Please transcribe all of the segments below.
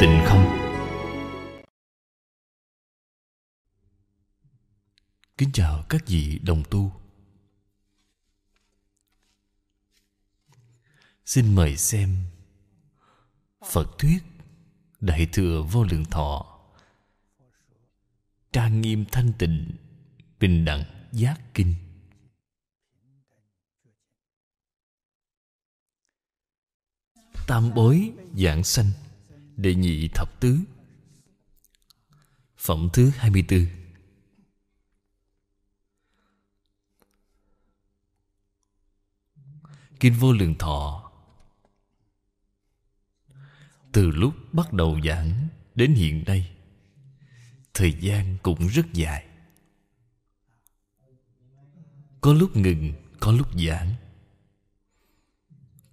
tình không kính chào các vị đồng tu xin mời xem phật thuyết đại thừa vô lượng thọ trang nghiêm thanh tịnh bình đẳng giác kinh tam bối giảng sanh Đệ nhị thập tứ Phẩm thứ hai mươi bốn Kinh Vô Lượng Thọ Từ lúc bắt đầu giảng đến hiện nay Thời gian cũng rất dài Có lúc ngừng, có lúc giảng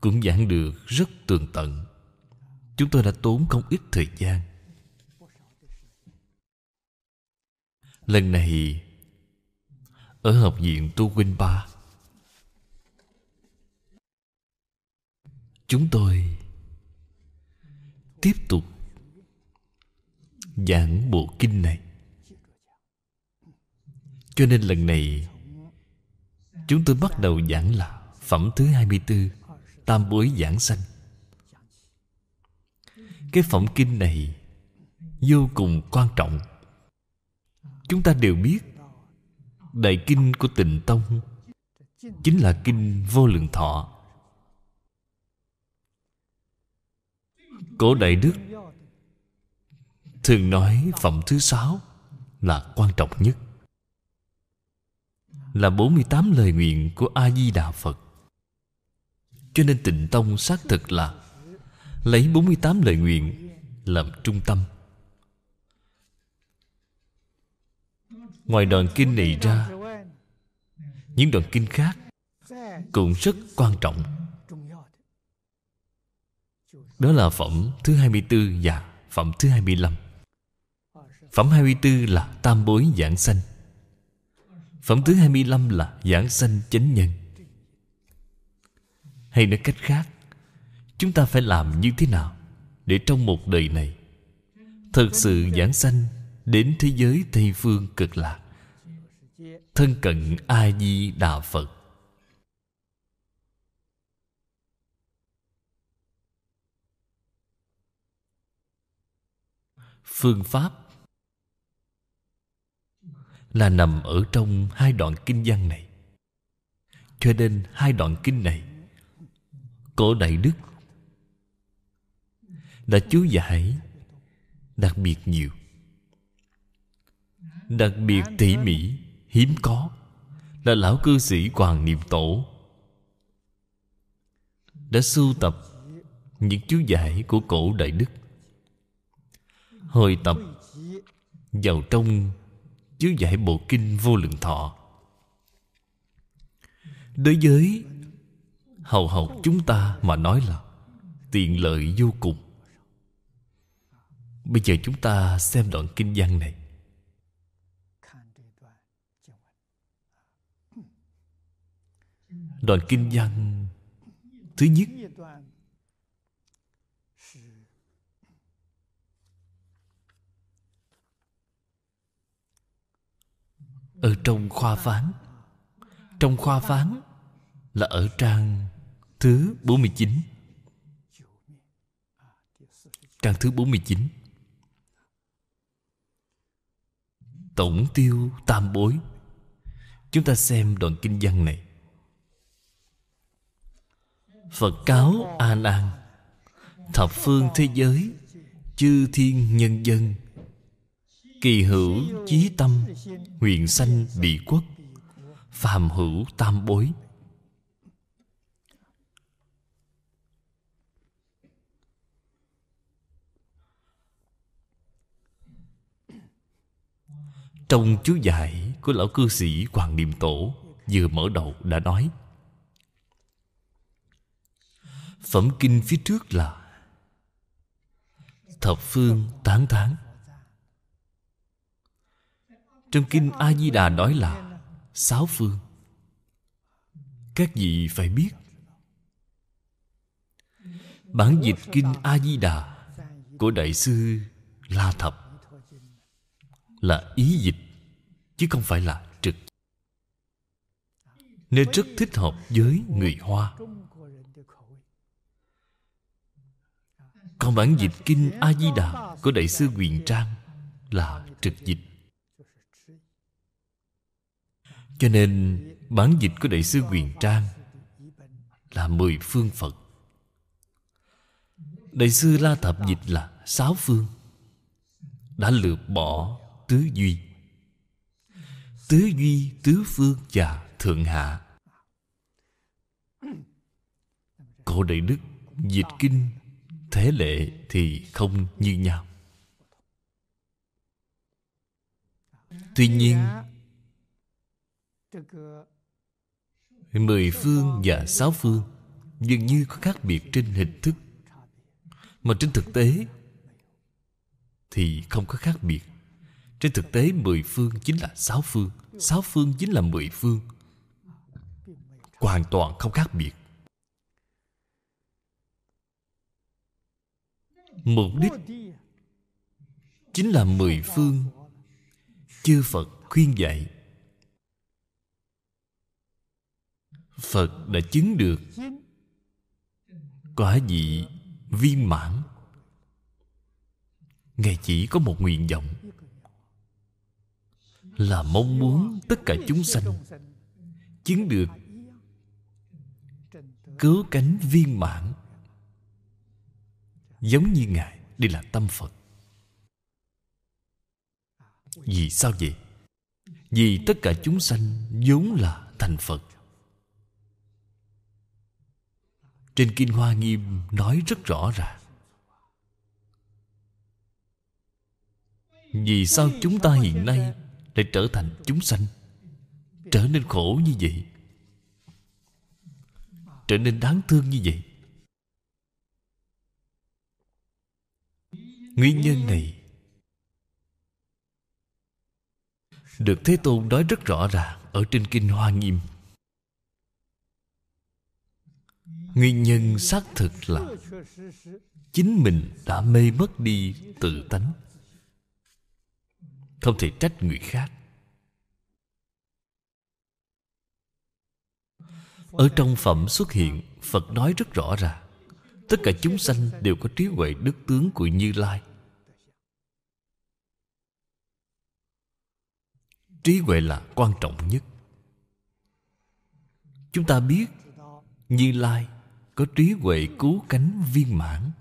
Cũng giảng được rất tường tận chúng tôi đã tốn không ít thời gian lần này ở học viện tu huynh ba chúng tôi tiếp tục giảng bộ kinh này cho nên lần này chúng tôi bắt đầu giảng là phẩm thứ 24 tam bối giảng sanh cái phẩm kinh này vô cùng quan trọng chúng ta đều biết đại kinh của tịnh tông chính là kinh vô lượng thọ cổ đại đức thường nói phẩm thứ sáu là quan trọng nhất là 48 lời nguyện của A Di Đà Phật. Cho nên Tịnh Tông xác thực là Lấy 48 lời nguyện Làm trung tâm Ngoài đoạn kinh này ra Những đoạn kinh khác Cũng rất quan trọng Đó là phẩm thứ 24 và phẩm thứ 25 Phẩm 24 là tam bối giảng sanh Phẩm thứ 25 là giảng sanh chánh nhân Hay nói cách khác chúng ta phải làm như thế nào để trong một đời này thật sự giảng sanh đến thế giới tây phương cực lạc thân cận a di đà phật phương pháp là nằm ở trong hai đoạn kinh văn này cho nên hai đoạn kinh này cổ đại đức đã chú giải đặc biệt nhiều đặc biệt tỉ mỉ hiếm có là lão cư sĩ hoàng niệm tổ đã sưu tập những chú giải của cổ đại đức hồi tập vào trong chú giải bộ kinh vô lượng thọ đối với hầu học chúng ta mà nói là tiện lợi vô cùng Bây giờ chúng ta xem đoạn kinh văn này Đoạn kinh văn Thứ nhất Ở trong khoa phán Trong khoa phán Là ở trang Thứ 49 Trang thứ 49 tổng tiêu tam bối chúng ta xem đoạn kinh văn này phật cáo a nan thập phương thế giới chư thiên nhân dân kỳ hữu chí tâm huyền sanh bị quốc phàm hữu tam bối trong chú giải của lão cư sĩ hoàng niệm tổ vừa mở đầu đã nói phẩm kinh phía trước là thập phương tán tán trong kinh a di đà nói là sáu phương các vị phải biết bản dịch kinh a di đà của đại sư la thập là ý dịch chứ không phải là trực nên rất thích hợp với người hoa còn bản dịch kinh a di đà của đại sư quyền trang là trực dịch cho nên bản dịch của đại sư quyền trang là mười phương phật đại sư la thập dịch là sáu phương đã lược bỏ tứ duy tứ duy tứ phương và thượng hạ cổ đại đức dịch kinh thế lệ thì không như nhau tuy nhiên mười phương và sáu phương dường như có khác biệt trên hình thức mà trên thực tế thì không có khác biệt trên thực tế mười phương chính là sáu phương Sáu phương chính là mười phương Hoàn toàn không khác biệt Mục đích Chính là mười phương Chư Phật khuyên dạy Phật đã chứng được Quả vị viên mãn Ngài chỉ có một nguyện vọng là mong muốn tất cả chúng sanh chứng được cứu cánh viên mãn giống như ngài đây là tâm phật vì sao vậy vì tất cả chúng sanh vốn là thành phật trên kinh hoa nghiêm nói rất rõ ràng vì sao chúng ta hiện nay lại trở thành chúng sanh trở nên khổ như vậy trở nên đáng thương như vậy nguyên nhân này được thế tôn nói rất rõ ràng ở trên kinh hoa nghiêm nguyên nhân xác thực là chính mình đã mê mất đi tự tánh không thể trách người khác ở trong phẩm xuất hiện phật nói rất rõ ràng tất cả chúng sanh đều có trí huệ đức tướng của như lai trí huệ là quan trọng nhất chúng ta biết như lai có trí huệ cứu cánh viên mãn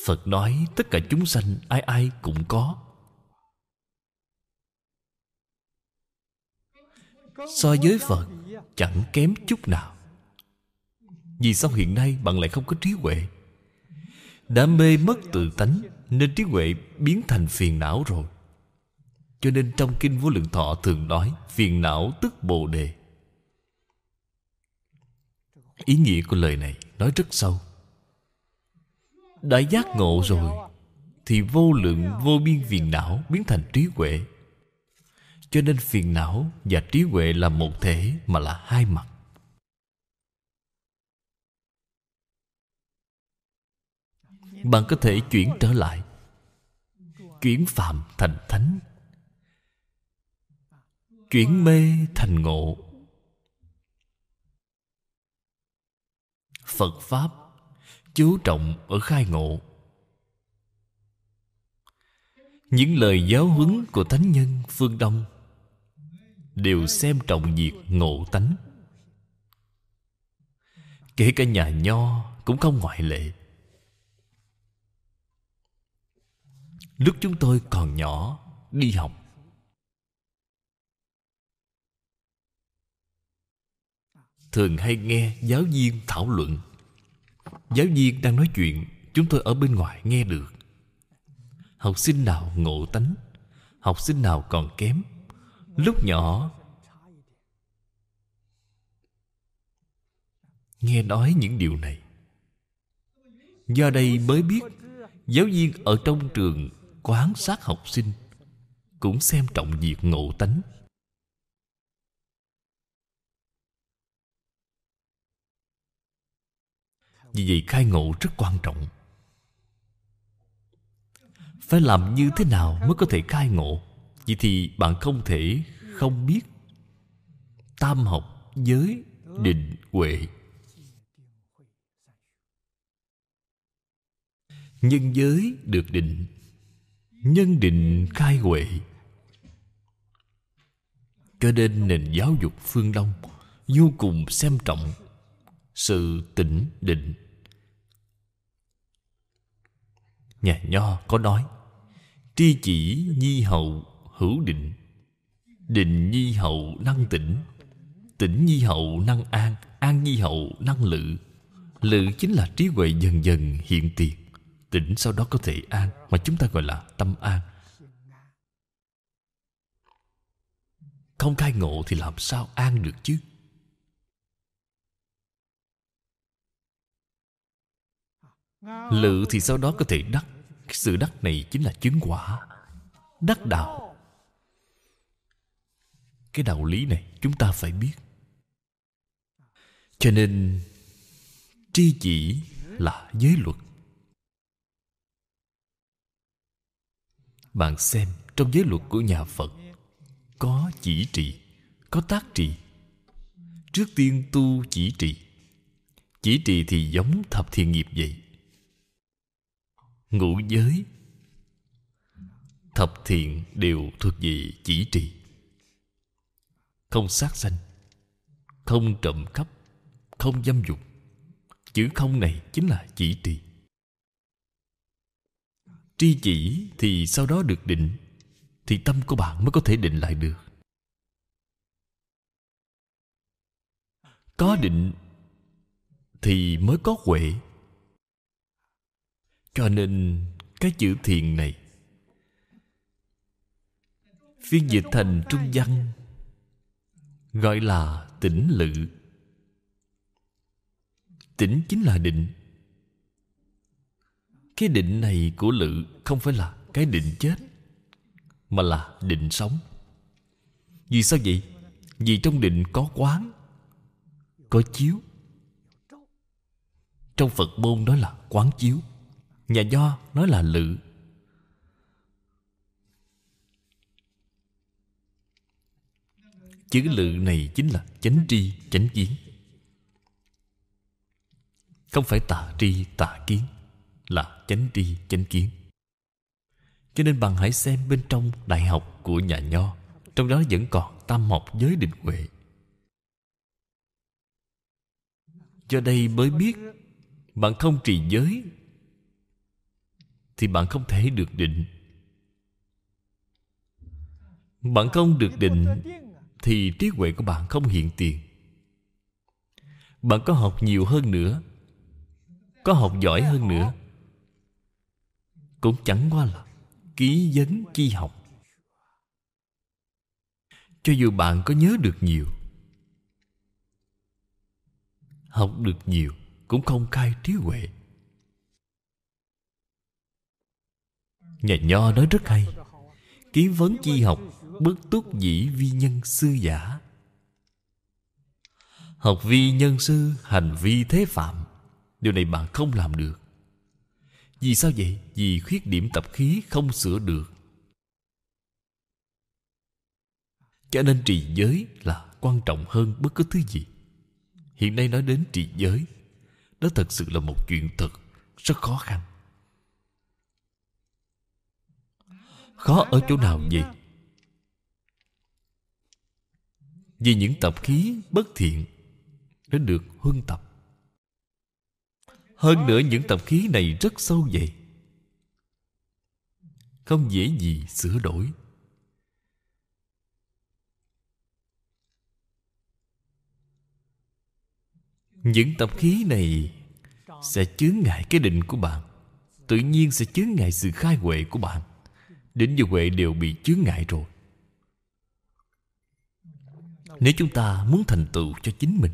Phật nói tất cả chúng sanh ai ai cũng có So với Phật chẳng kém chút nào Vì sao hiện nay bạn lại không có trí huệ đã mê mất tự tánh Nên trí huệ biến thành phiền não rồi Cho nên trong Kinh Vô Lượng Thọ thường nói Phiền não tức Bồ Đề Ý nghĩa của lời này nói rất sâu đã giác ngộ rồi thì vô lượng vô biên phiền não biến thành trí huệ cho nên phiền não và trí huệ là một thể mà là hai mặt bạn có thể chuyển trở lại chuyển phạm thành thánh chuyển mê thành ngộ phật pháp chú trọng ở khai ngộ những lời giáo huấn của thánh nhân phương đông đều xem trọng việc ngộ tánh kể cả nhà nho cũng không ngoại lệ lúc chúng tôi còn nhỏ đi học thường hay nghe giáo viên thảo luận Giáo viên đang nói chuyện Chúng tôi ở bên ngoài nghe được Học sinh nào ngộ tánh Học sinh nào còn kém Lúc nhỏ Nghe nói những điều này Do đây mới biết Giáo viên ở trong trường Quán sát học sinh Cũng xem trọng việc ngộ tánh vì vậy khai ngộ rất quan trọng phải làm như thế nào mới có thể khai ngộ vậy thì bạn không thể không biết tam học giới định huệ nhân giới được định nhân định khai huệ cho nên nền giáo dục phương đông vô cùng xem trọng sự tỉnh định nhà nho có nói tri chỉ nhi hậu hữu định định nhi hậu năng tỉnh tỉnh nhi hậu năng an an nhi hậu năng lự lự chính là trí huệ dần dần hiện tiền tỉnh sau đó có thể an mà chúng ta gọi là tâm an không khai ngộ thì làm sao an được chứ Lự thì sau đó có thể đắc sự đắc này chính là chứng quả Đắc đạo Cái đạo lý này chúng ta phải biết Cho nên Tri chỉ là giới luật Bạn xem trong giới luật của nhà Phật Có chỉ trì Có tác trì Trước tiên tu chỉ trì Chỉ trì thì giống thập thiện nghiệp vậy ngũ giới thập thiện đều thuộc về chỉ trì không sát sanh không trộm cắp không dâm dục chữ không này chính là chỉ trì tri chỉ thì sau đó được định thì tâm của bạn mới có thể định lại được có định thì mới có huệ cho nên cái chữ thiền này phiên dịch thành trung văn gọi là tĩnh lự tĩnh chính là định cái định này của lự không phải là cái định chết mà là định sống vì sao vậy vì trong định có quán có chiếu trong phật môn đó là quán chiếu nhà do nói là lự chữ lự này chính là chánh tri chánh kiến không phải tà tri tà kiến là chánh tri chánh kiến cho nên bạn hãy xem bên trong đại học của nhà nho trong đó vẫn còn tam học giới định huệ do đây mới biết bạn không trì giới thì bạn không thể được định bạn không được định thì trí huệ của bạn không hiện tiền bạn có học nhiều hơn nữa có học giỏi hơn nữa cũng chẳng qua là ký vấn chi học cho dù bạn có nhớ được nhiều học được nhiều cũng không khai trí huệ Nhà Nho nói rất hay Kiến vấn chi học Bất túc dĩ vi nhân sư giả Học vi nhân sư Hành vi thế phạm Điều này bạn không làm được Vì sao vậy? Vì khuyết điểm tập khí không sửa được Cho nên trì giới là quan trọng hơn bất cứ thứ gì Hiện nay nói đến trì giới Đó thật sự là một chuyện thật Rất khó khăn Khó ở chỗ nào vậy Vì những tập khí bất thiện Nó được huân tập Hơn nữa những tập khí này rất sâu dày, Không dễ gì sửa đổi Những tập khí này Sẽ chướng ngại cái định của bạn Tự nhiên sẽ chướng ngại sự khai huệ của bạn đến như huệ đều bị chướng ngại rồi nếu chúng ta muốn thành tựu cho chính mình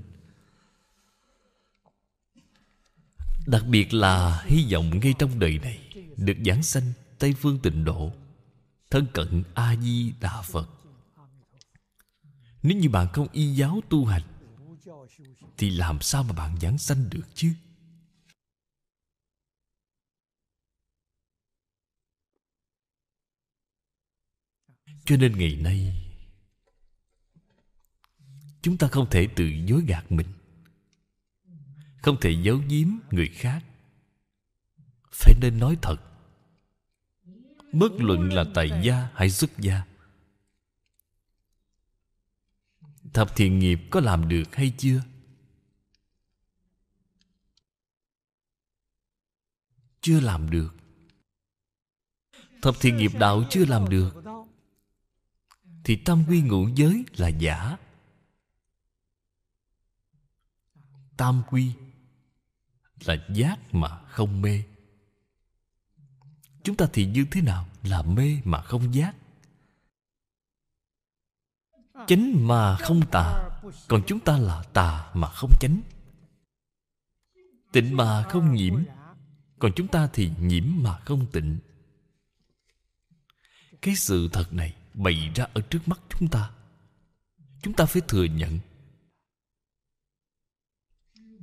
đặc biệt là hy vọng ngay trong đời này được giảng sanh tây phương tịnh độ thân cận a di đà phật nếu như bạn không y giáo tu hành thì làm sao mà bạn giảng sanh được chứ cho nên ngày nay chúng ta không thể tự dối gạt mình không thể giấu giếm người khác phải nên nói thật bất luận là tài gia hay xuất gia thập thiện nghiệp có làm được hay chưa chưa làm được thập thiện nghiệp đạo chưa làm được thì tam quy ngũ giới là giả tam quy là giác mà không mê chúng ta thì như thế nào là mê mà không giác chánh mà không tà còn chúng ta là tà mà không chánh tịnh mà không nhiễm còn chúng ta thì nhiễm mà không tịnh cái sự thật này bày ra ở trước mắt chúng ta chúng ta phải thừa nhận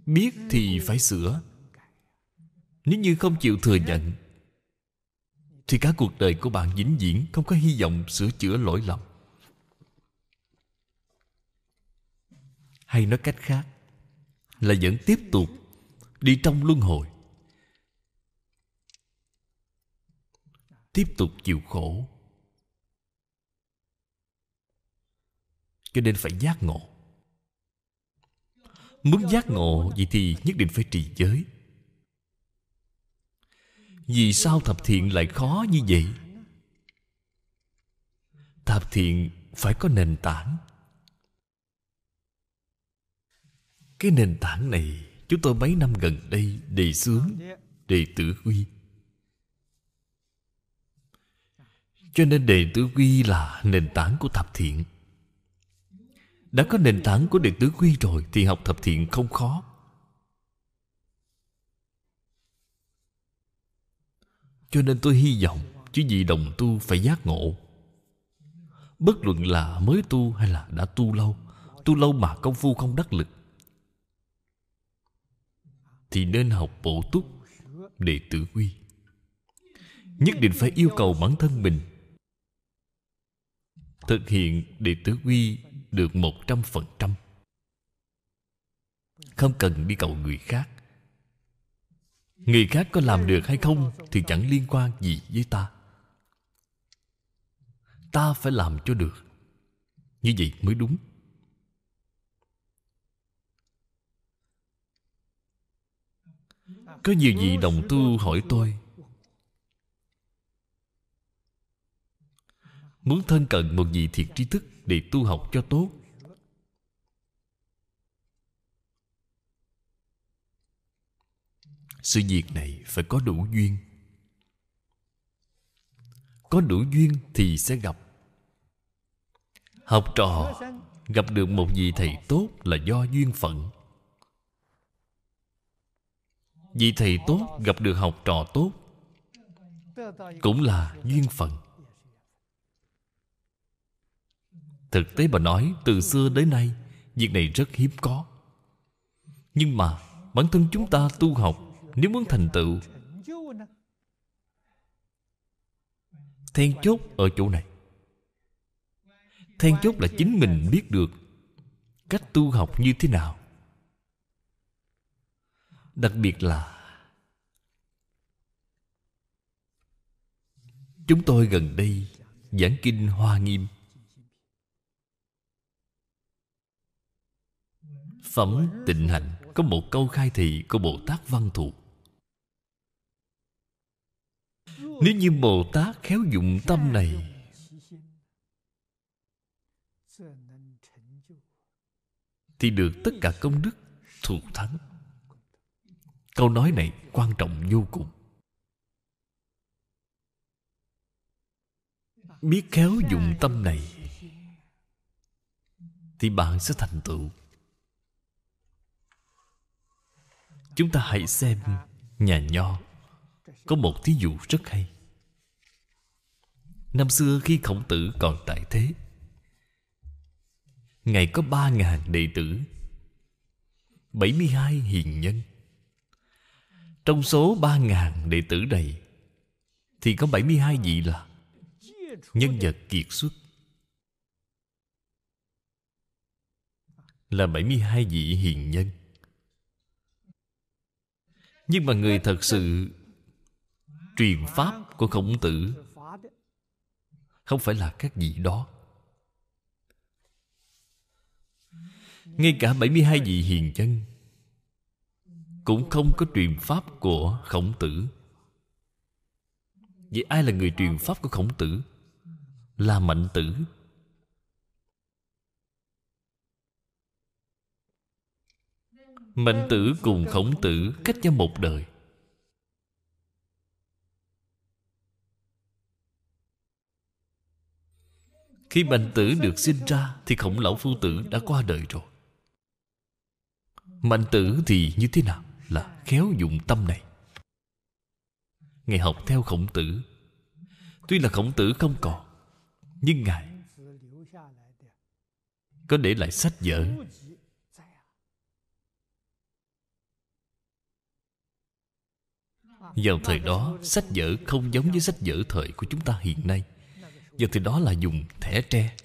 biết thì phải sửa nếu như không chịu thừa nhận thì cả cuộc đời của bạn vĩnh viễn không có hy vọng sửa chữa lỗi lầm hay nói cách khác là vẫn tiếp tục đi trong luân hồi tiếp tục chịu khổ cho nên phải giác ngộ muốn giác ngộ vậy thì nhất định phải trì giới vì sao thập thiện lại khó như vậy thập thiện phải có nền tảng cái nền tảng này chúng tôi mấy năm gần đây đề xướng đề tử quy cho nên đề tử quy là nền tảng của thập thiện đã có nền tảng của đệ tử Quy rồi Thì học thập thiện không khó Cho nên tôi hy vọng Chứ vì đồng tu phải giác ngộ Bất luận là mới tu hay là đã tu lâu Tu lâu mà công phu không đắc lực Thì nên học bổ túc Đệ tử quy Nhất định phải yêu cầu bản thân mình Thực hiện đệ tử quy được một trăm phần trăm không cần đi cầu người khác người khác có làm được hay không thì chẳng liên quan gì với ta ta phải làm cho được như vậy mới đúng có nhiều vị đồng tu hỏi tôi muốn thân cận một vị thiệt trí thức để tu học cho tốt sự việc này phải có đủ duyên có đủ duyên thì sẽ gặp học trò gặp được một vị thầy tốt là do duyên phận vị thầy tốt gặp được học trò tốt cũng là duyên phận Thực tế mà nói Từ xưa đến nay Việc này rất hiếm có Nhưng mà Bản thân chúng ta tu học Nếu muốn thành tựu Then chốt ở chỗ này Then chốt là chính mình biết được Cách tu học như thế nào Đặc biệt là Chúng tôi gần đây Giảng kinh Hoa Nghiêm Phẩm tịnh hạnh Có một câu khai thị của Bồ Tát Văn Thù Nếu như Bồ Tát khéo dụng tâm này Thì được tất cả công đức thù thắng Câu nói này quan trọng vô cùng Biết khéo dụng tâm này Thì bạn sẽ thành tựu chúng ta hãy xem nhà nho có một thí dụ rất hay năm xưa khi khổng tử còn tại thế ngài có ba ngàn đệ tử bảy mươi hai hiền nhân trong số ba ngàn đệ tử này Thì có bảy mươi hai vị là Nhân vật kiệt xuất Là bảy mươi hai vị hiền nhân nhưng mà người thật sự truyền pháp của khổng tử không phải là các vị đó ngay cả 72 vị hiền chân cũng không có truyền pháp của khổng tử vậy ai là người truyền pháp của khổng tử là mạnh tử Mạnh tử cùng khổng tử cách nhau một đời Khi Mạnh tử được sinh ra Thì khổng lão phu tử đã qua đời rồi Mạnh tử thì như thế nào Là khéo dụng tâm này Ngài học theo khổng tử Tuy là khổng tử không còn Nhưng Ngài Có để lại sách vở Vào thời đó Sách vở không giống với sách vở thời của chúng ta hiện nay Vào thời đó là dùng thẻ tre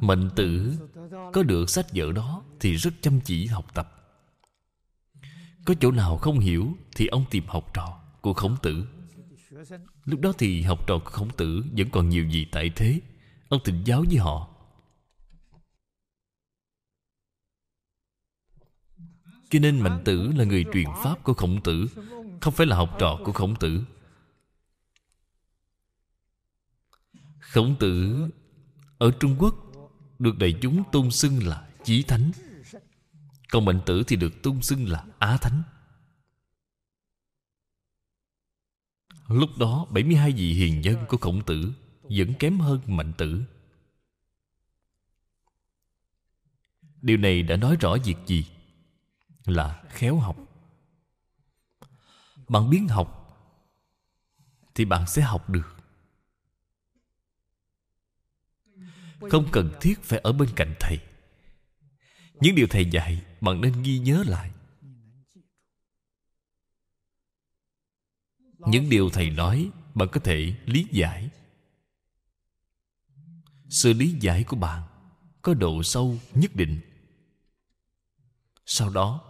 Mệnh tử có được sách vở đó Thì rất chăm chỉ học tập Có chỗ nào không hiểu Thì ông tìm học trò của khổng tử Lúc đó thì học trò của khổng tử Vẫn còn nhiều gì tại thế Ông thịnh giáo với họ Cho nên Mạnh Tử là người truyền pháp của Khổng Tử Không phải là học trò của Khổng Tử Khổng Tử ở Trung Quốc được đại chúng tôn xưng là Chí Thánh Còn Mạnh Tử thì được tôn xưng là Á Thánh Lúc đó 72 vị hiền nhân của khổng tử Vẫn kém hơn mạnh tử Điều này đã nói rõ việc gì là khéo học bạn biến học thì bạn sẽ học được không cần thiết phải ở bên cạnh thầy những điều thầy dạy bạn nên ghi nhớ lại những điều thầy nói bạn có thể lý giải sự lý giải của bạn có độ sâu nhất định sau đó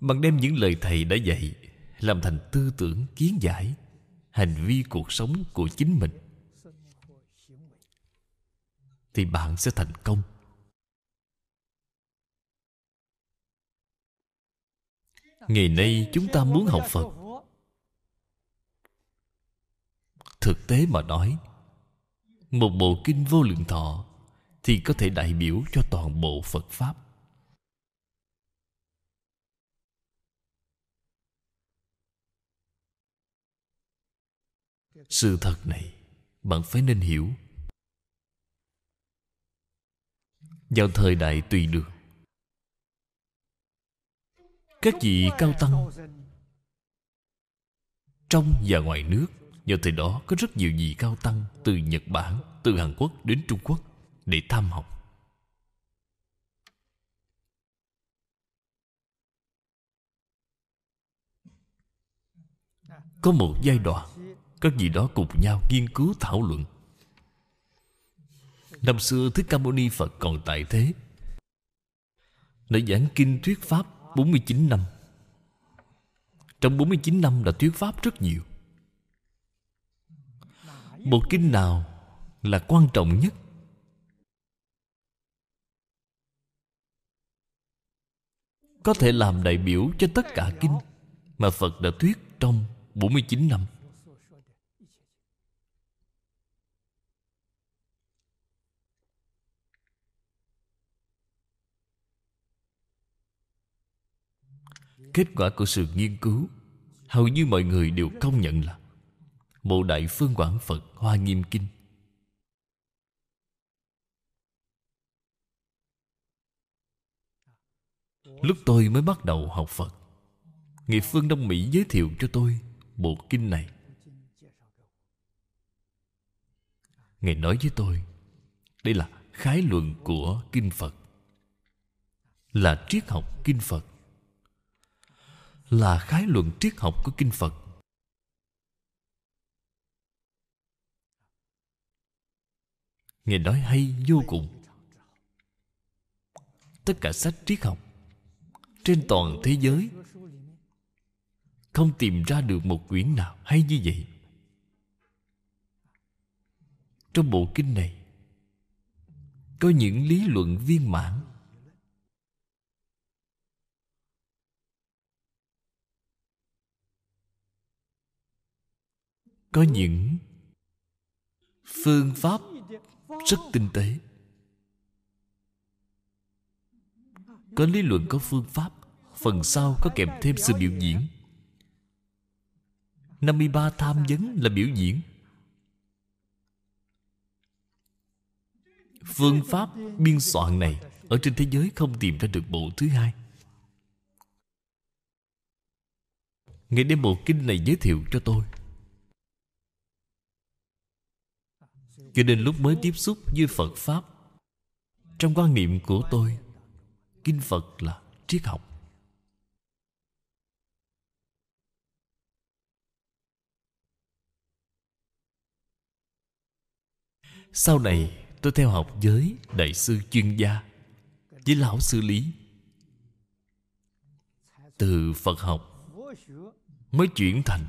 bằng đem những lời thầy đã dạy làm thành tư tưởng kiến giải hành vi cuộc sống của chính mình thì bạn sẽ thành công ngày nay chúng ta muốn học phật thực tế mà nói một bộ kinh vô lượng thọ thì có thể đại biểu cho toàn bộ phật pháp sự thật này bạn phải nên hiểu vào thời đại tùy đường các vị cao tăng trong và ngoài nước vào thời đó có rất nhiều vị cao tăng từ nhật bản từ hàn quốc đến trung quốc để tham học có một giai đoạn các vị đó cùng nhau nghiên cứu thảo luận năm xưa thích ca mâu ni phật còn tại thế đã giảng kinh thuyết pháp 49 năm trong 49 năm đã thuyết pháp rất nhiều Bộ kinh nào là quan trọng nhất? Có thể làm đại biểu cho tất cả kinh Mà Phật đã thuyết trong 49 năm kết quả của sự nghiên cứu hầu như mọi người đều công nhận là bộ đại phương quảng phật hoa nghiêm kinh lúc tôi mới bắt đầu học phật nghiệp phương đông mỹ giới thiệu cho tôi bộ kinh này ngài nói với tôi đây là khái luận của kinh phật là triết học kinh phật là khái luận triết học của kinh phật nghe nói hay vô cùng tất cả sách triết học trên toàn thế giới không tìm ra được một quyển nào hay như vậy trong bộ kinh này có những lý luận viên mãn có những phương pháp rất tinh tế có lý luận có phương pháp phần sau có kèm thêm sự biểu diễn 53 tham vấn là biểu diễn Phương pháp biên soạn này Ở trên thế giới không tìm ra được bộ thứ hai Ngày đêm bộ kinh này giới thiệu cho tôi cho nên lúc mới tiếp xúc với phật pháp trong quan niệm của tôi kinh phật là triết học sau này tôi theo học với đại sư chuyên gia với lão sư lý từ phật học mới chuyển thành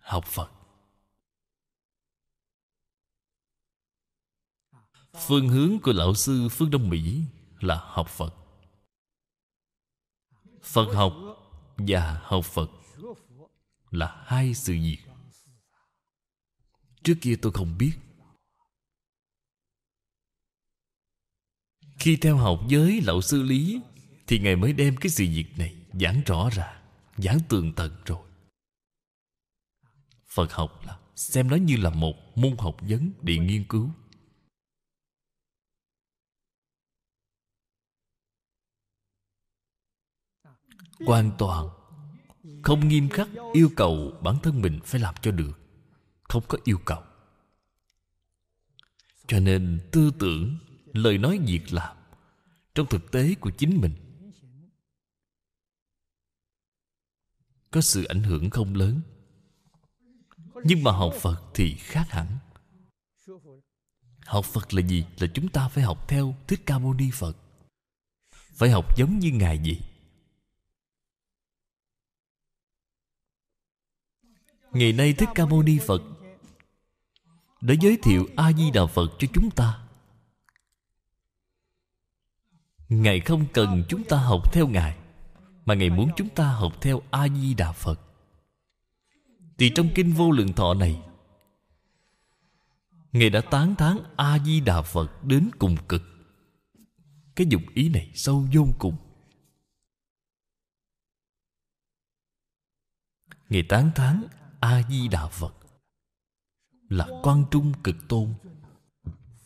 học phật phương hướng của lão sư phương đông mỹ là học phật phật học và học phật là hai sự việc trước kia tôi không biết khi theo học với lão sư lý thì ngài mới đem cái sự việc này giảng rõ ra giảng tường tận rồi phật học là xem nó như là một môn học vấn để nghiên cứu hoàn toàn không nghiêm khắc yêu cầu bản thân mình phải làm cho được không có yêu cầu cho nên tư tưởng lời nói việc làm trong thực tế của chính mình có sự ảnh hưởng không lớn nhưng mà học phật thì khác hẳn học phật là gì là chúng ta phải học theo thích ca mâu ni phật phải học giống như ngài vậy Ngày nay Thích Ca Mâu Ni Phật Đã giới thiệu A-di-đà Phật cho chúng ta Ngài không cần chúng ta học theo Ngài Mà Ngài muốn chúng ta học theo A-di-đà Phật Thì trong Kinh Vô Lượng Thọ này Ngài đã tán thán A-di-đà Phật đến cùng cực Cái dục ý này sâu vô cùng Ngài tán thán a di đà phật là quan trung cực tôn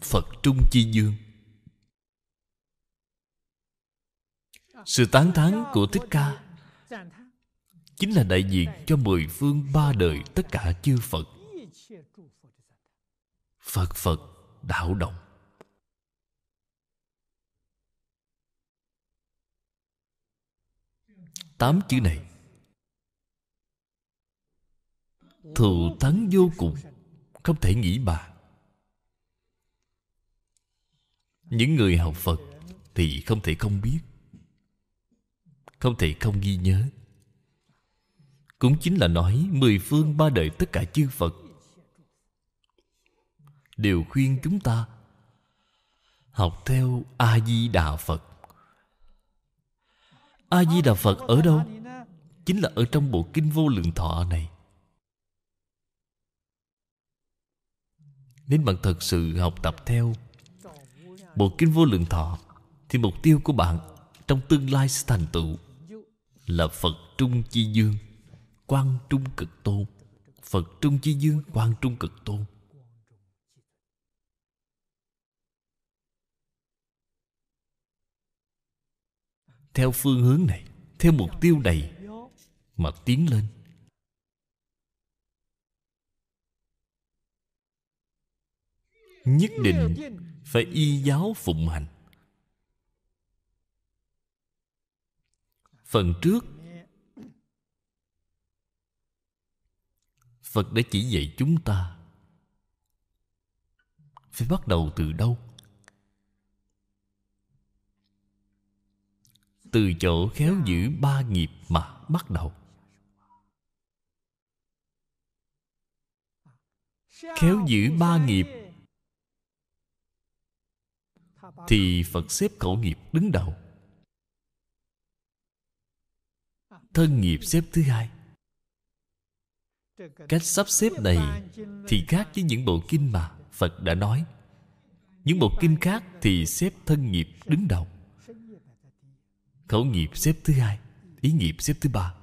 phật trung chi dương sự tán thán của thích ca chính là đại diện cho mười phương ba đời tất cả chư phật phật phật đạo động tám chữ này thù thắng vô cùng không thể nghĩ bàn những người học phật thì không thể không biết không thể không ghi nhớ cũng chính là nói mười phương ba đời tất cả chư phật đều khuyên chúng ta học theo a di đà phật a di đà phật ở đâu chính là ở trong bộ kinh vô lượng thọ này nên bạn thật sự học tập theo Bộ Kinh Vô Lượng Thọ Thì mục tiêu của bạn Trong tương lai sẽ thành tựu Là Phật Trung Chi Dương Quang Trung Cực Tôn Phật Trung Chi Dương Quang Trung Cực Tôn Theo phương hướng này Theo mục tiêu này Mà tiến lên nhất định phải y giáo phụng hành phần trước phật đã chỉ dạy chúng ta phải bắt đầu từ đâu từ chỗ khéo giữ ba nghiệp mà bắt đầu khéo giữ ba nghiệp thì phật xếp khẩu nghiệp đứng đầu thân nghiệp xếp thứ hai cách sắp xếp này thì khác với những bộ kinh mà phật đã nói những bộ kinh khác thì xếp thân nghiệp đứng đầu khẩu nghiệp xếp thứ hai ý nghiệp xếp thứ ba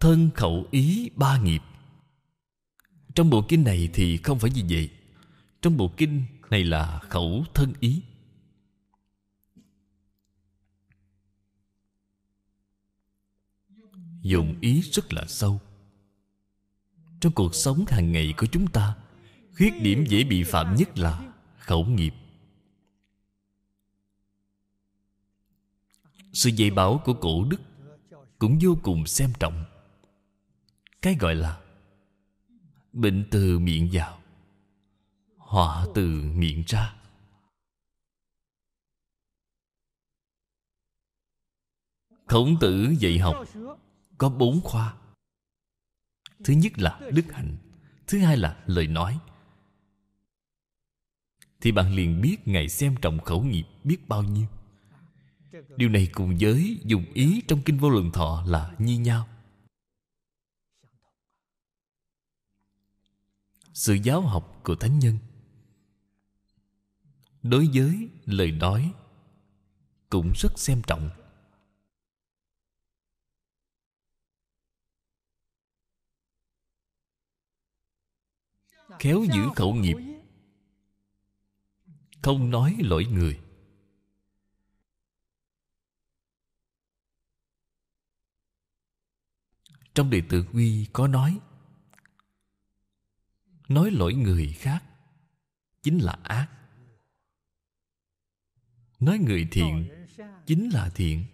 thân khẩu ý ba nghiệp trong bộ kinh này thì không phải như vậy trong bộ kinh này là khẩu thân ý dùng ý rất là sâu trong cuộc sống hàng ngày của chúng ta khuyết điểm dễ bị phạm nhất là khẩu nghiệp sự dạy bảo của cổ đức cũng vô cùng xem trọng cái gọi là bệnh từ miệng vào họ từ hiện ra khổng tử dạy học có bốn khoa thứ nhất là đức hạnh thứ hai là lời nói thì bạn liền biết ngài xem trọng khẩu nghiệp biết bao nhiêu điều này cùng với dùng ý trong kinh vô lượng thọ là như nhau sự giáo học của thánh nhân đối với lời nói cũng rất xem trọng khéo giữ khẩu nghiệp không nói lỗi người trong đề tự quy có nói nói lỗi người khác chính là ác nói người thiện chính là thiện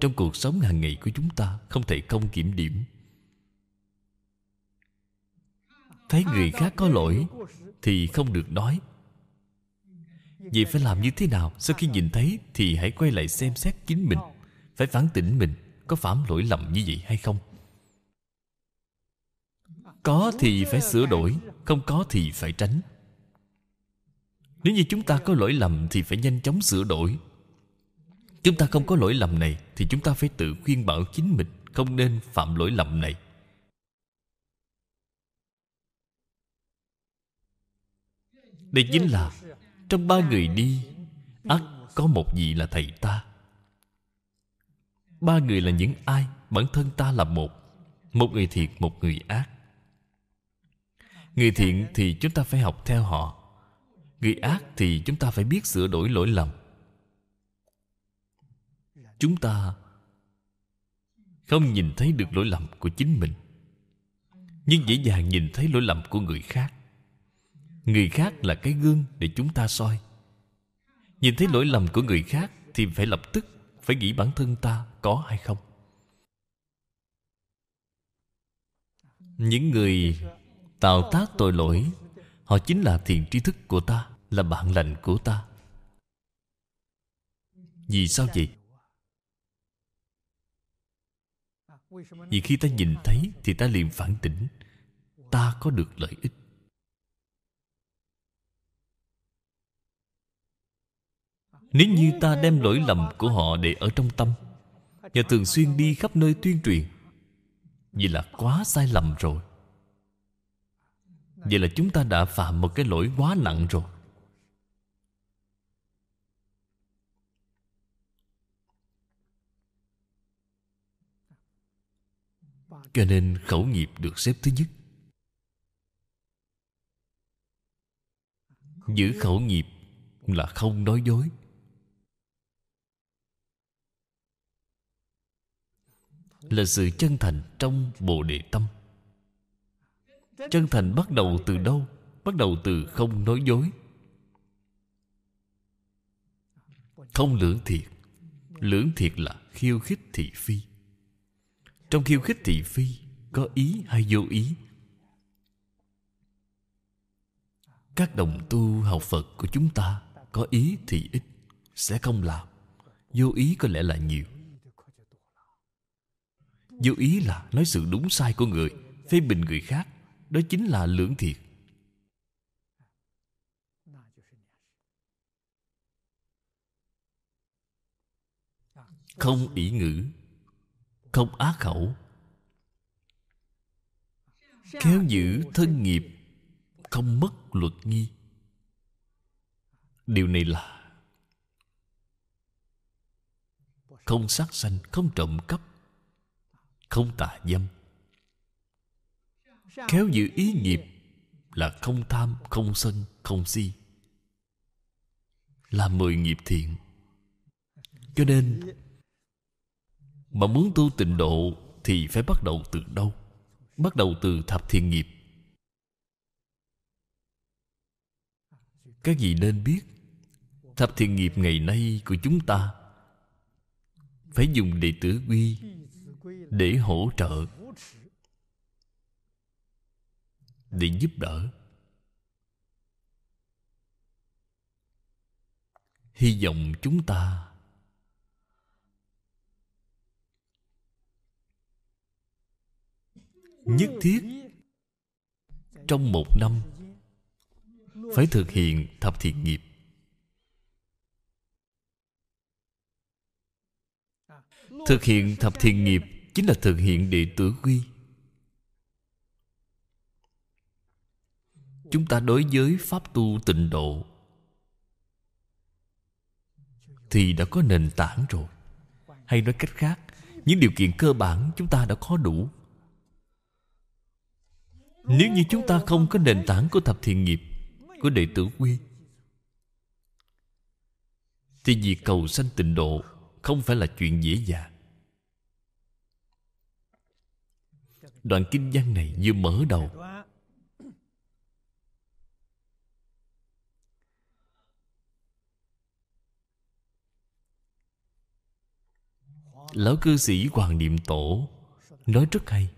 trong cuộc sống hàng ngày của chúng ta không thể không kiểm điểm thấy người khác có lỗi thì không được nói vậy phải làm như thế nào sau khi nhìn thấy thì hãy quay lại xem xét chính mình phải phản tỉnh mình có phạm lỗi lầm như vậy hay không có thì phải sửa đổi Không có thì phải tránh Nếu như chúng ta có lỗi lầm Thì phải nhanh chóng sửa đổi Chúng ta không có lỗi lầm này Thì chúng ta phải tự khuyên bảo chính mình Không nên phạm lỗi lầm này Đây chính là Trong ba người đi ắt có một vị là thầy ta Ba người là những ai Bản thân ta là một Một người thiệt một người ác Người thiện thì chúng ta phải học theo họ Người ác thì chúng ta phải biết sửa đổi lỗi lầm Chúng ta Không nhìn thấy được lỗi lầm của chính mình Nhưng dễ dàng nhìn thấy lỗi lầm của người khác Người khác là cái gương để chúng ta soi Nhìn thấy lỗi lầm của người khác Thì phải lập tức Phải nghĩ bản thân ta có hay không Những người tạo tác tội lỗi họ chính là thiền tri thức của ta là bạn lành của ta vì sao vậy vì khi ta nhìn thấy thì ta liền phản tỉnh ta có được lợi ích nếu như ta đem lỗi lầm của họ để ở trong tâm và thường xuyên đi khắp nơi tuyên truyền vì là quá sai lầm rồi Vậy là chúng ta đã phạm một cái lỗi quá nặng rồi Cho nên khẩu nghiệp được xếp thứ nhất Giữ khẩu nghiệp là không nói dối Là sự chân thành trong Bồ Đề Tâm chân thành bắt đầu từ đâu bắt đầu từ không nói dối không lưỡng thiệt lưỡng thiệt là khiêu khích thị phi trong khiêu khích thị phi có ý hay vô ý các đồng tu học phật của chúng ta có ý thì ít sẽ không làm vô ý có lẽ là nhiều vô ý là nói sự đúng sai của người phê bình người khác đó chính là lưỡng thiệt không ỷ ngữ không á khẩu khéo giữ thân nghiệp không mất luật nghi điều này là không sát sanh không trộm cắp không tà dâm khéo giữ ý nghiệp là không tham không sân không si là mười nghiệp thiện cho nên mà muốn tu tịnh độ thì phải bắt đầu từ đâu bắt đầu từ thập thiện nghiệp các vị nên biết thập thiện nghiệp ngày nay của chúng ta phải dùng đệ tử quy để hỗ trợ để giúp đỡ hy vọng chúng ta nhất thiết trong một năm phải thực hiện thập thiện nghiệp thực hiện thập thiện nghiệp chính là thực hiện đệ tử quy chúng ta đối với pháp tu tịnh độ thì đã có nền tảng rồi hay nói cách khác những điều kiện cơ bản chúng ta đã có đủ nếu như chúng ta không có nền tảng của thập thiện nghiệp của đệ tử quy thì việc cầu sanh tịnh độ không phải là chuyện dễ dàng đoạn kinh văn này vừa mở đầu lão cư sĩ hoàng niệm tổ nói rất hay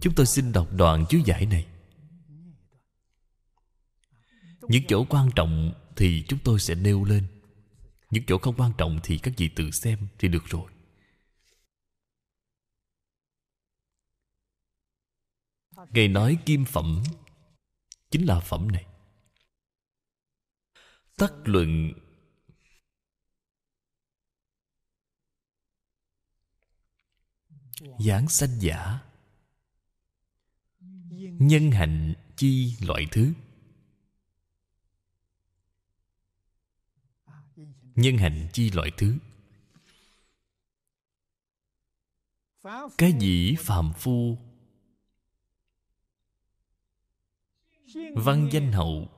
chúng tôi xin đọc đoạn chú giải này những chỗ quan trọng thì chúng tôi sẽ nêu lên những chỗ không quan trọng thì các vị tự xem thì được rồi ngài nói kim phẩm chính là phẩm này tắc luận giảng sanh giả nhân hạnh chi loại thứ nhân hạnh chi loại thứ cái gì phàm phu văn danh hậu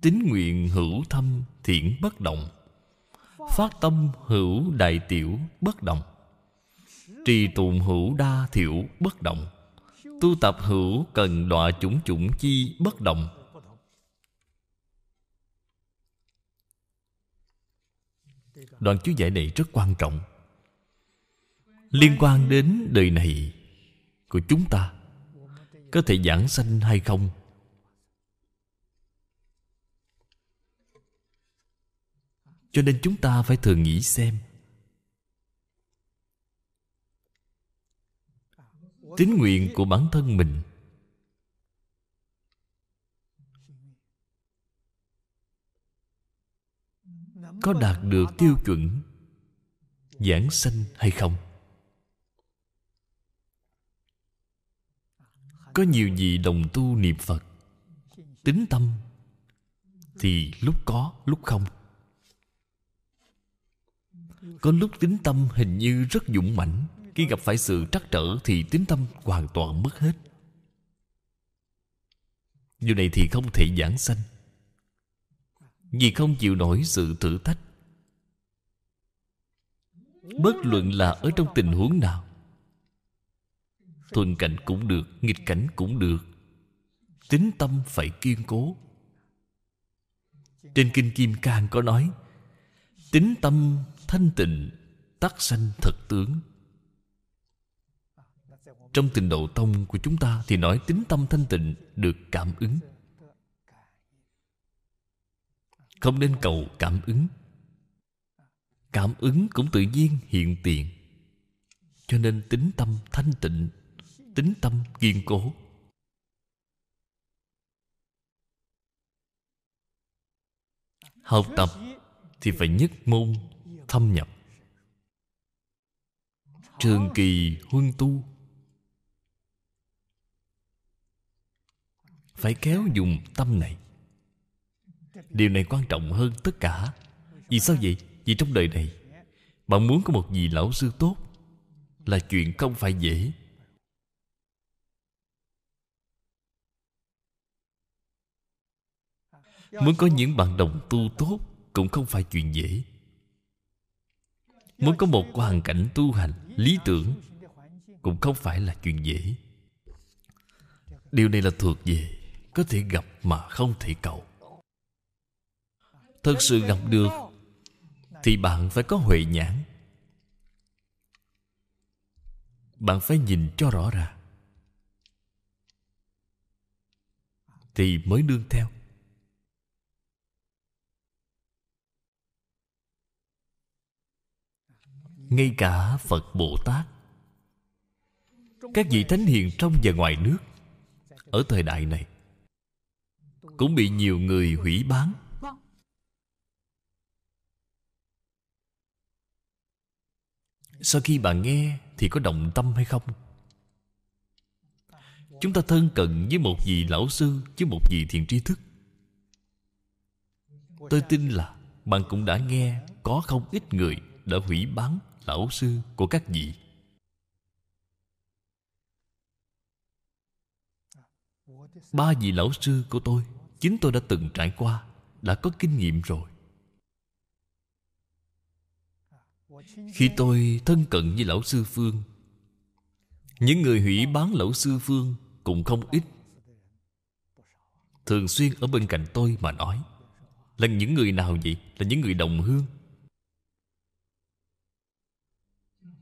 tính nguyện hữu thâm thiện bất động phát tâm hữu đại tiểu bất động trì tụng hữu đa thiểu bất động tu tập hữu cần đọa chủng chủng chi bất động đoạn chú giải này rất quan trọng liên quan đến đời này của chúng ta có thể giảng sanh hay không cho nên chúng ta phải thường nghĩ xem tín nguyện của bản thân mình có đạt được tiêu chuẩn giảng sanh hay không có nhiều gì đồng tu niệm phật tính tâm thì lúc có lúc không có lúc tính tâm hình như rất dũng mãnh Khi gặp phải sự trắc trở Thì tính tâm hoàn toàn mất hết Điều này thì không thể giảng sanh Vì không chịu nổi sự thử thách Bất luận là ở trong tình huống nào Thuận cảnh cũng được Nghịch cảnh cũng được Tính tâm phải kiên cố Trên Kinh Kim Cang có nói Tính tâm thanh tịnh tác sanh thật tướng trong tình độ tông của chúng ta thì nói tính tâm thanh tịnh được cảm ứng không nên cầu cảm ứng cảm ứng cũng tự nhiên hiện tiền cho nên tính tâm thanh tịnh tính tâm kiên cố học tập thì phải nhất môn thâm nhập trường kỳ huân tu phải kéo dùng tâm này điều này quan trọng hơn tất cả vì sao vậy vì trong đời này bạn muốn có một vị lão sư tốt là chuyện không phải dễ muốn có những bạn đồng tu tốt cũng không phải chuyện dễ Muốn có một hoàn cảnh tu hành Lý tưởng Cũng không phải là chuyện dễ Điều này là thuộc về Có thể gặp mà không thể cầu Thật sự gặp được Thì bạn phải có huệ nhãn Bạn phải nhìn cho rõ ràng Thì mới nương theo ngay cả phật bồ tát các vị thánh hiền trong và ngoài nước ở thời đại này cũng bị nhiều người hủy bán sau khi bạn nghe thì có động tâm hay không chúng ta thân cận với một vị lão sư với một vị thiền tri thức tôi tin là bạn cũng đã nghe có không ít người đã hủy bán lão sư của các vị ba vị lão sư của tôi chính tôi đã từng trải qua đã có kinh nghiệm rồi khi tôi thân cận với lão sư phương những người hủy bán lão sư phương cũng không ít thường xuyên ở bên cạnh tôi mà nói là những người nào vậy là những người đồng hương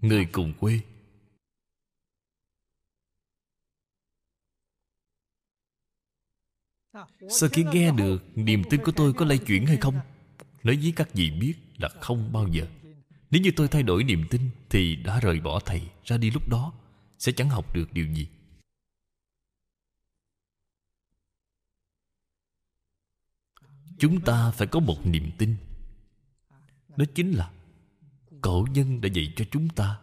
người cùng quê sau khi nghe được niềm tin của tôi có lay chuyển hay không nói với các vị biết là không bao giờ nếu như tôi thay đổi niềm tin thì đã rời bỏ thầy ra đi lúc đó sẽ chẳng học được điều gì chúng ta phải có một niềm tin đó chính là cổ nhân đã dạy cho chúng ta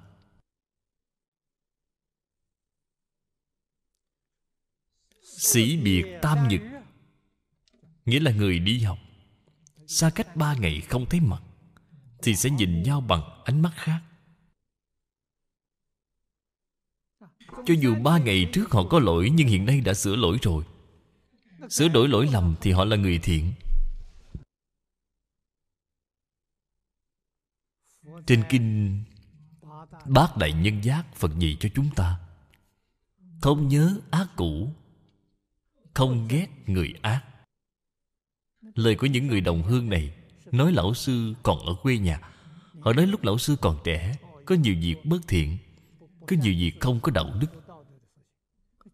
Sĩ biệt tam nhật Nghĩa là người đi học Xa cách ba ngày không thấy mặt Thì sẽ nhìn nhau bằng ánh mắt khác Cho dù ba ngày trước họ có lỗi Nhưng hiện nay đã sửa lỗi rồi Sửa đổi lỗi lầm thì họ là người thiện trên kinh bát đại nhân giác phật gì cho chúng ta không nhớ ác cũ không ghét người ác lời của những người đồng hương này nói lão sư còn ở quê nhà họ nói lúc lão sư còn trẻ có nhiều việc bất thiện có nhiều việc không có đạo đức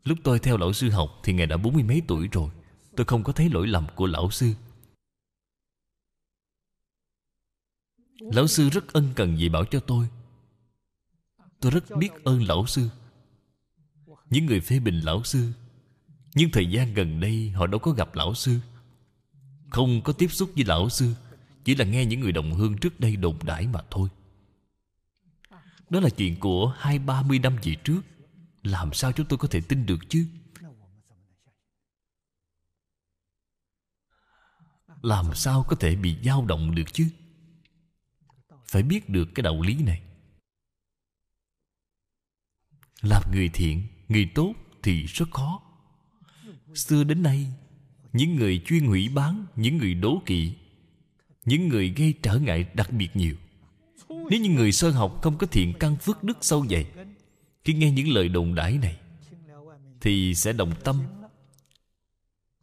lúc tôi theo lão sư học thì ngài đã bốn mươi mấy tuổi rồi tôi không có thấy lỗi lầm của lão sư Lão sư rất ân cần dạy bảo cho tôi Tôi rất biết ơn lão sư Những người phê bình lão sư Nhưng thời gian gần đây họ đâu có gặp lão sư Không có tiếp xúc với lão sư Chỉ là nghe những người đồng hương trước đây đồn đãi mà thôi Đó là chuyện của hai ba mươi năm về trước Làm sao chúng tôi có thể tin được chứ Làm sao có thể bị dao động được chứ phải biết được cái đạo lý này làm người thiện người tốt thì rất khó xưa đến nay những người chuyên hủy bán những người đố kỵ những người gây trở ngại đặc biệt nhiều nếu như người sơn học không có thiện căn phước đức sâu dày khi nghe những lời đồn đãi này thì sẽ đồng tâm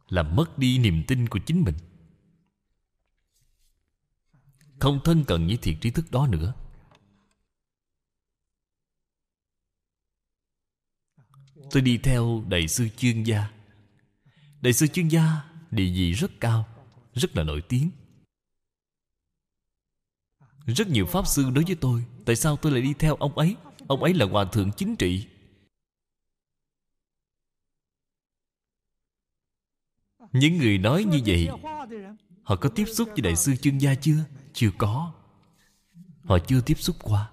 làm mất đi niềm tin của chính mình không thân cận với thiện trí thức đó nữa Tôi đi theo đại sư chuyên gia Đại sư chuyên gia địa vị rất cao Rất là nổi tiếng Rất nhiều pháp sư đối với tôi Tại sao tôi lại đi theo ông ấy Ông ấy là hòa thượng chính trị Những người nói như vậy Họ có tiếp xúc với đại sư chuyên gia chưa chưa có họ chưa tiếp xúc qua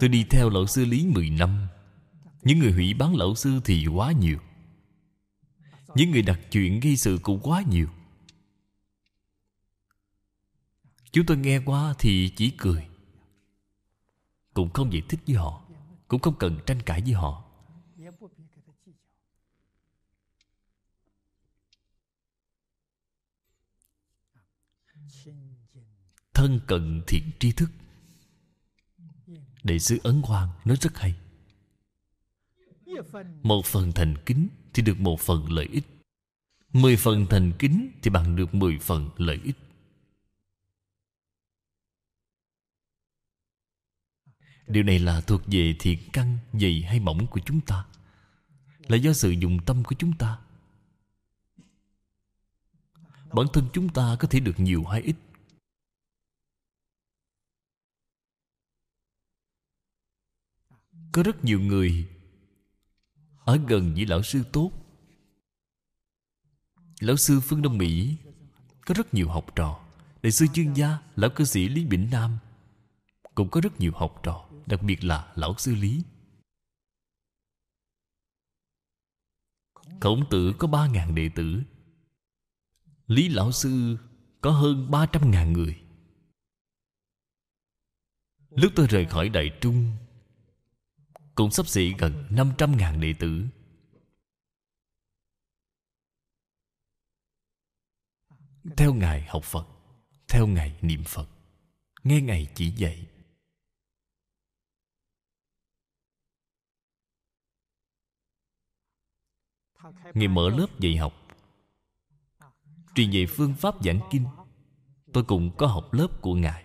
tôi đi theo lão sư lý mười năm những người hủy bán lão sư thì quá nhiều những người đặt chuyện gây sự cũng quá nhiều chúng tôi nghe qua thì chỉ cười cũng không giải thích với họ cũng không cần tranh cãi với họ thân cận thiện tri thức Đệ sư Ấn Quang nói rất hay Một phần thành kính thì được một phần lợi ích Mười phần thành kính thì bằng được mười phần lợi ích Điều này là thuộc về thiện căn dày hay mỏng của chúng ta Là do sự dùng tâm của chúng ta Bản thân chúng ta có thể được nhiều hay ít có rất nhiều người ở gần vị lão sư tốt lão sư phương đông mỹ có rất nhiều học trò đại sư chuyên gia lão cư sĩ lý bỉnh nam cũng có rất nhiều học trò đặc biệt là lão sư lý khổng tử có ba ngàn đệ tử lý lão sư có hơn ba trăm ngàn người lúc tôi rời khỏi đại trung cũng sắp xỉ gần 500.000 đệ tử theo ngài học phật theo ngài niệm phật nghe ngài chỉ dạy ngài mở lớp dạy học truyền dạy phương pháp giảng kinh tôi cũng có học lớp của ngài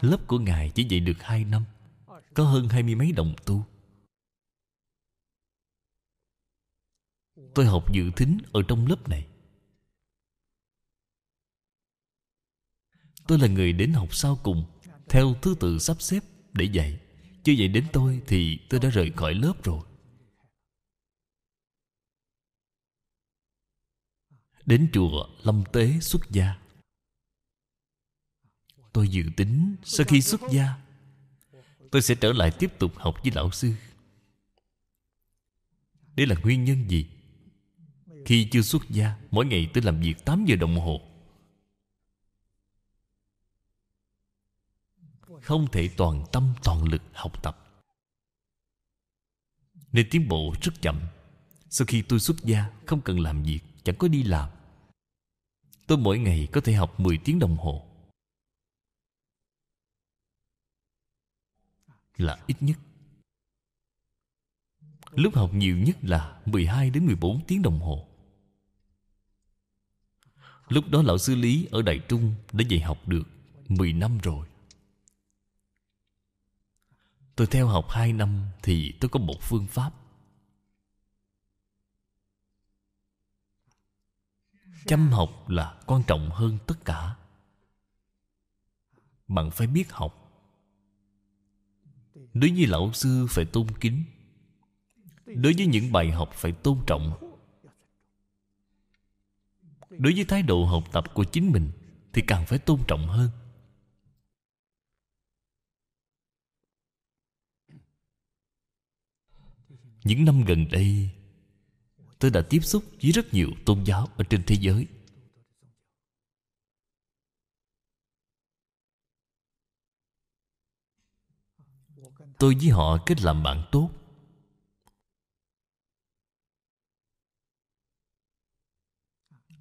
lớp của ngài chỉ dạy được hai năm có hơn hai mươi mấy đồng tu tôi học dự thính ở trong lớp này tôi là người đến học sau cùng theo thứ tự sắp xếp để dạy chưa dạy đến tôi thì tôi đã rời khỏi lớp rồi đến chùa lâm tế xuất gia tôi dự tính sau khi xuất gia Tôi sẽ trở lại tiếp tục học với lão sư đây là nguyên nhân gì Khi chưa xuất gia Mỗi ngày tôi làm việc 8 giờ đồng hồ Không thể toàn tâm toàn lực học tập Nên tiến bộ rất chậm Sau khi tôi xuất gia Không cần làm việc Chẳng có đi làm Tôi mỗi ngày có thể học 10 tiếng đồng hồ là ít nhất Lúc học nhiều nhất là 12 đến 14 tiếng đồng hồ Lúc đó lão sư Lý ở Đại Trung đã dạy học được 10 năm rồi Tôi theo học 2 năm thì tôi có một phương pháp Chăm học là quan trọng hơn tất cả Bạn phải biết học đối với lão sư phải tôn kính đối với những bài học phải tôn trọng đối với thái độ học tập của chính mình thì càng phải tôn trọng hơn những năm gần đây tôi đã tiếp xúc với rất nhiều tôn giáo ở trên thế giới tôi với họ kết làm bạn tốt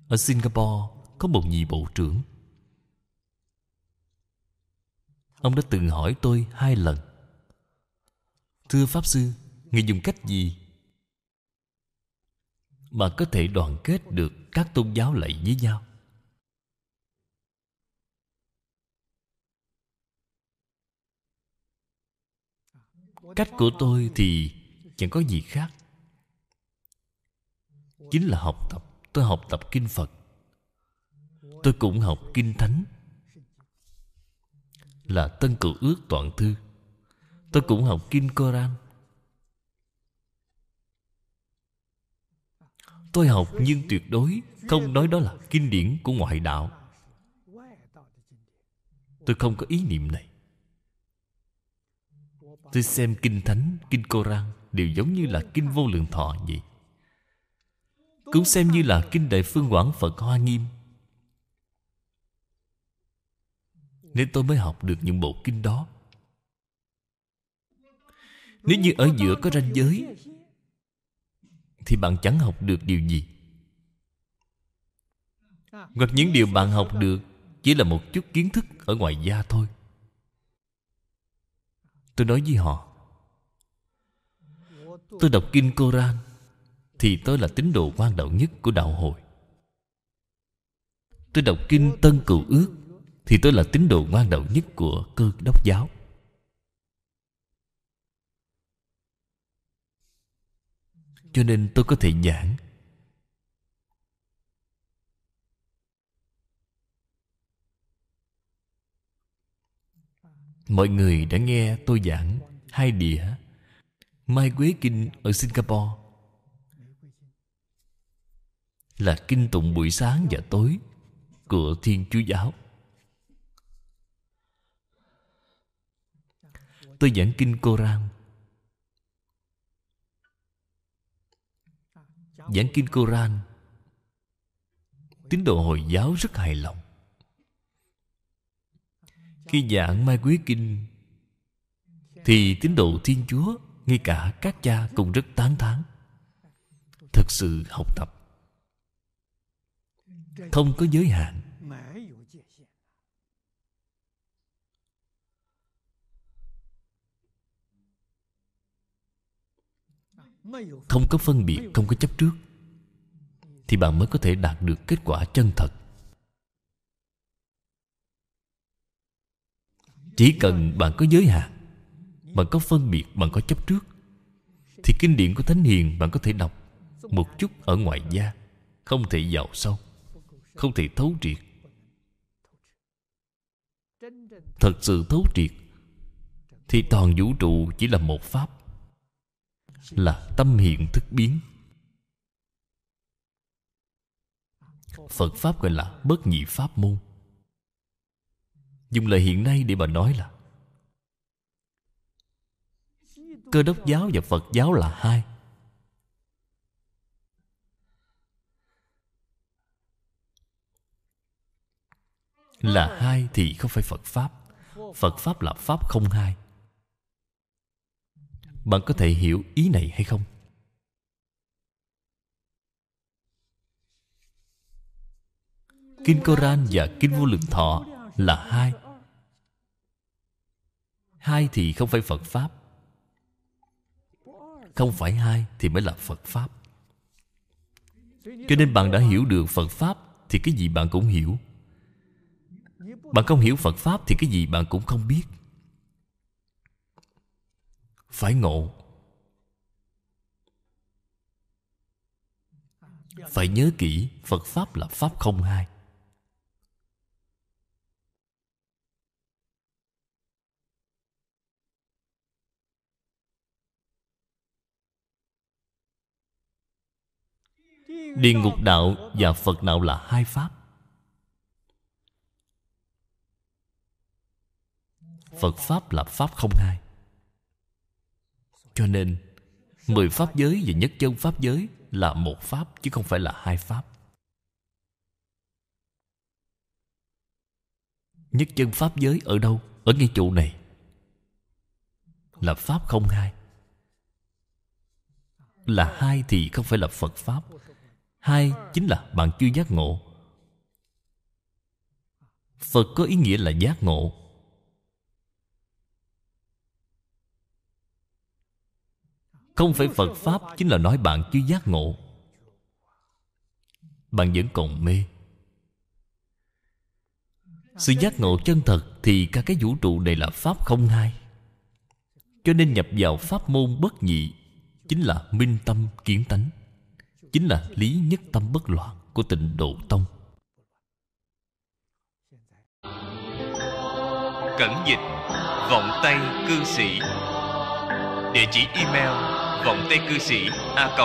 ở singapore có một vị bộ trưởng ông đã từng hỏi tôi hai lần thưa pháp sư người dùng cách gì mà có thể đoàn kết được các tôn giáo lại với nhau cách của tôi thì chẳng có gì khác chính là học tập tôi học tập kinh phật tôi cũng học kinh thánh là tân cựu ước toàn thư tôi cũng học kinh koran tôi học nhưng tuyệt đối không nói đó là kinh điển của ngoại đạo tôi không có ý niệm này Tôi xem Kinh Thánh, Kinh Koran Đều giống như là Kinh Vô Lượng Thọ vậy Cũng xem như là Kinh Đại Phương Quảng Phật Hoa Nghiêm Nên tôi mới học được những bộ kinh đó Nếu như ở giữa có ranh giới Thì bạn chẳng học được điều gì Hoặc những điều bạn học được Chỉ là một chút kiến thức ở ngoài da thôi Tôi nói với họ Tôi đọc Kinh Koran Thì tôi là tín đồ quan đạo nhất của đạo hội Tôi đọc Kinh Tân Cựu Ước Thì tôi là tín đồ ngoan đạo nhất của cơ đốc giáo Cho nên tôi có thể giảng Mọi người đã nghe tôi giảng hai đĩa Mai Quế Kinh ở Singapore là kinh tụng buổi sáng và tối của Thiên Chúa Giáo. Tôi giảng kinh Koran. Giảng kinh Koran tín đồ Hồi giáo rất hài lòng khi giảng mai quý kinh thì tín đồ thiên chúa ngay cả các cha cũng rất tán thán Thực sự học tập không có giới hạn không có phân biệt không có chấp trước thì bạn mới có thể đạt được kết quả chân thật Chỉ cần bạn có giới hạn Bạn có phân biệt, bạn có chấp trước Thì kinh điển của Thánh Hiền bạn có thể đọc Một chút ở ngoài da Không thể vào sâu Không thể thấu triệt Thật sự thấu triệt Thì toàn vũ trụ chỉ là một pháp Là tâm hiện thức biến Phật Pháp gọi là bất nhị Pháp môn dùng lời hiện nay để mà nói là cơ đốc giáo và phật giáo là hai là hai thì không phải phật pháp phật pháp là pháp không hai bạn có thể hiểu ý này hay không kinh koran và kinh vô lượng thọ là hai hai thì không phải phật pháp không phải hai thì mới là phật pháp cho nên bạn đã hiểu được phật pháp thì cái gì bạn cũng hiểu bạn không hiểu phật pháp thì cái gì bạn cũng không biết phải ngộ phải nhớ kỹ phật pháp là pháp không hai Địa ngục đạo và Phật đạo là hai pháp Phật Pháp là Pháp không hai Cho nên Mười Pháp giới và nhất chân Pháp giới Là một Pháp chứ không phải là hai Pháp Nhất chân Pháp giới ở đâu? Ở ngay chỗ này Là Pháp không hai Là hai thì không phải là Phật Pháp Hai chính là bạn chưa giác ngộ Phật có ý nghĩa là giác ngộ Không phải Phật Pháp chính là nói bạn chưa giác ngộ Bạn vẫn còn mê Sự giác ngộ chân thật Thì cả cái vũ trụ này là Pháp không hai Cho nên nhập vào Pháp môn bất nhị Chính là minh tâm kiến tánh chính là lý nhất tâm bất loạn của tịnh độ tông cẩn dịch vọng tay cư sĩ địa chỉ email vọng tay cư sĩ a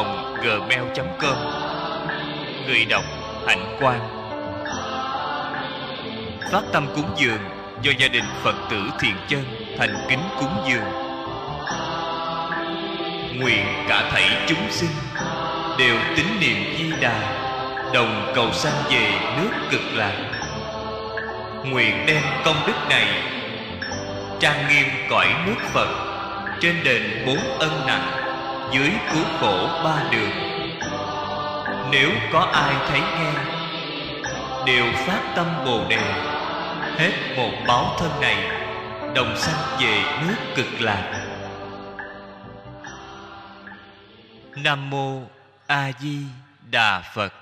gmail com người đọc hạnh quan phát tâm cúng dường do gia đình phật tử thiện chân thành kính cúng dường nguyện cả thảy chúng sinh đều tín niệm di đà đồng cầu sanh về nước cực lạc nguyện đem công đức này trang nghiêm cõi nước phật trên đền bốn ân nặng dưới cứu khổ ba đường nếu có ai thấy nghe đều phát tâm bồ đề hết một báo thân này đồng sanh về nước cực lạc nam mô a di đà phật